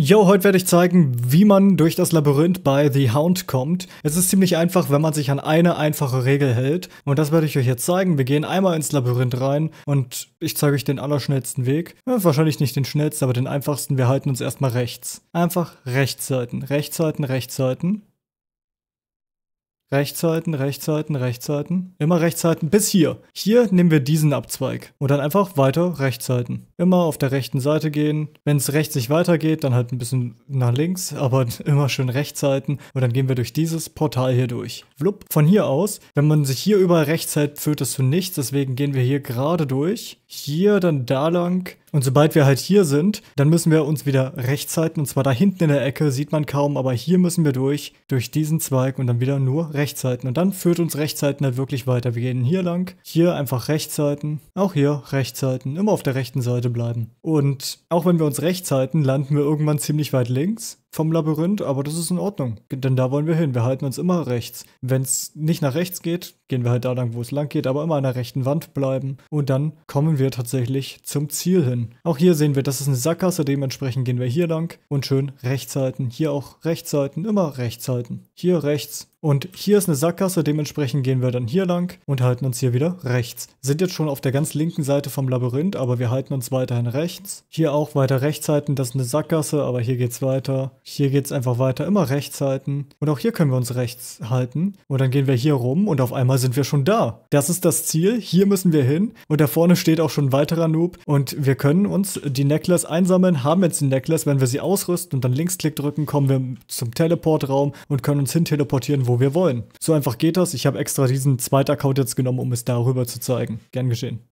Yo, heute werde ich zeigen, wie man durch das Labyrinth bei The Hound kommt. Es ist ziemlich einfach, wenn man sich an eine einfache Regel hält. Und das werde ich euch jetzt zeigen. Wir gehen einmal ins Labyrinth rein und ich zeige euch den allerschnellsten Weg. Ja, wahrscheinlich nicht den schnellsten, aber den einfachsten. Wir halten uns erstmal rechts. Einfach rechts rechts halten, halten, rechts halten. Rechtsseiten, Rechtsseiten, Rechtsseiten. Immer Rechtsseiten bis hier. Hier nehmen wir diesen Abzweig. Und dann einfach weiter Rechtsseiten. Immer auf der rechten Seite gehen. Wenn es rechts nicht weitergeht, dann halt ein bisschen nach links, aber immer schön Rechtsseiten. Und dann gehen wir durch dieses Portal hier durch. Flupp. Von hier aus, wenn man sich hier überall rechts hält, führt das zu nichts. Deswegen gehen wir hier gerade durch. Hier, dann da lang. Und sobald wir halt hier sind, dann müssen wir uns wieder rechts halten. Und zwar da hinten in der Ecke, sieht man kaum, aber hier müssen wir durch, durch diesen Zweig und dann wieder nur Rechtsseiten. Und dann führt uns Rechtsseiten halt wirklich weiter. Wir gehen hier lang, hier einfach Rechtsseiten, auch hier Rechtsseiten, immer auf der rechten Seite bleiben. Und auch wenn wir uns rechts halten, landen wir irgendwann ziemlich weit links vom Labyrinth, aber das ist in Ordnung. Denn da wollen wir hin. Wir halten uns immer rechts. Wenn es nicht nach rechts geht, gehen wir halt da lang, wo es lang geht, aber immer an der rechten Wand bleiben. Und dann kommen wir tatsächlich zum Ziel hin. Auch hier sehen wir, das ist eine Sackgasse, dementsprechend gehen wir hier lang und schön rechts halten. Hier auch rechts halten, immer rechts halten. Hier rechts. Und hier ist eine Sackgasse, dementsprechend gehen wir dann hier lang und halten uns hier wieder rechts. Sind jetzt schon auf der ganz linken Seite vom Labyrinth, aber wir halten uns weiterhin rechts. Hier auch weiter rechts halten, das ist eine Sackgasse, aber hier geht's weiter. Hier geht es einfach weiter, immer rechts halten. Und auch hier können wir uns rechts halten. Und dann gehen wir hier rum und auf einmal sind wir schon da. Das ist das Ziel, hier müssen wir hin. Und da vorne steht auch schon ein weiterer Noob. Und wir können uns die Necklace einsammeln, haben jetzt die Necklace. Wenn wir sie ausrüsten und dann Linksklick drücken, kommen wir zum Teleportraum und können uns hin teleportieren, wo wir wollen. So einfach geht das. Ich habe extra diesen zweiten Account jetzt genommen, um es darüber zu zeigen. Gern geschehen.